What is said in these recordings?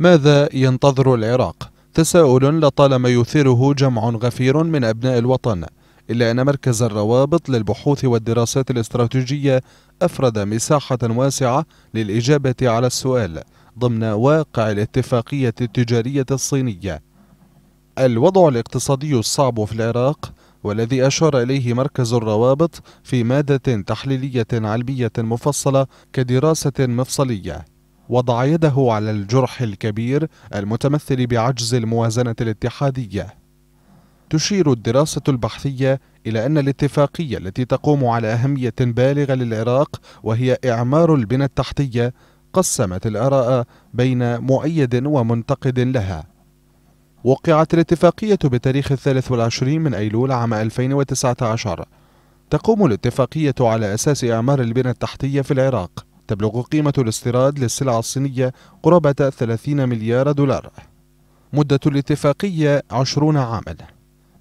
ماذا ينتظر العراق؟ تساؤل لطالما يثيره جمع غفير من أبناء الوطن إلا أن مركز الروابط للبحوث والدراسات الاستراتيجية أفرد مساحة واسعة للإجابة على السؤال ضمن واقع الاتفاقية التجارية الصينية الوضع الاقتصادي الصعب في العراق والذي أشار إليه مركز الروابط في مادة تحليلية علمية مفصلة كدراسة مفصلية وضع يده على الجرح الكبير المتمثل بعجز الموازنة الاتحادية تشير الدراسة البحثية إلى أن الاتفاقية التي تقوم على أهمية بالغة للعراق وهي إعمار البنى التحتية قسمت الآراء بين مؤيد ومنتقد لها وقعت الاتفاقية بتاريخ الثالث والعشرين من أيلول عام 2019 تقوم الاتفاقية على أساس إعمار البنى التحتية في العراق تبلغ قيمة الاستيراد للسلع الصينية قرابة 30 مليار دولار مدة الاتفاقية 20 عاماً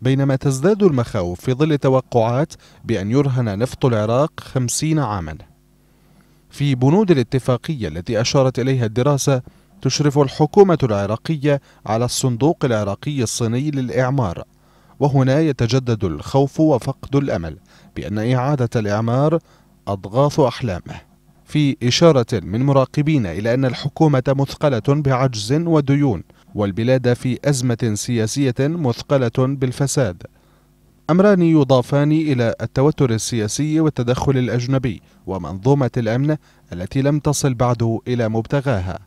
بينما تزداد المخاوف في ظل توقعات بأن يرهن نفط العراق 50 عاماً في بنود الاتفاقية التي أشارت إليها الدراسة تشرف الحكومة العراقية على الصندوق العراقي الصيني للإعمار وهنا يتجدد الخوف وفقد الأمل بأن إعادة الإعمار أضغاث أحلامه في إشارة من مراقبين إلى أن الحكومة مثقلة بعجز وديون والبلاد في أزمة سياسية مثقلة بالفساد أمران يضافان إلى التوتر السياسي والتدخل الأجنبي ومنظومة الأمن التي لم تصل بعد إلى مبتغاها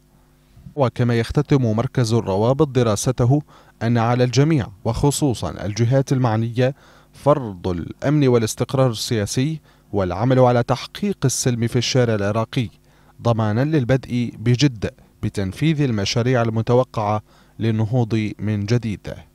وكما يختتم مركز الروابط دراسته أن على الجميع وخصوصا الجهات المعنية فرض الأمن والاستقرار السياسي والعمل على تحقيق السلم في الشارع العراقي ضمانا للبدء بجد بتنفيذ المشاريع المتوقعة للنهوض من جديد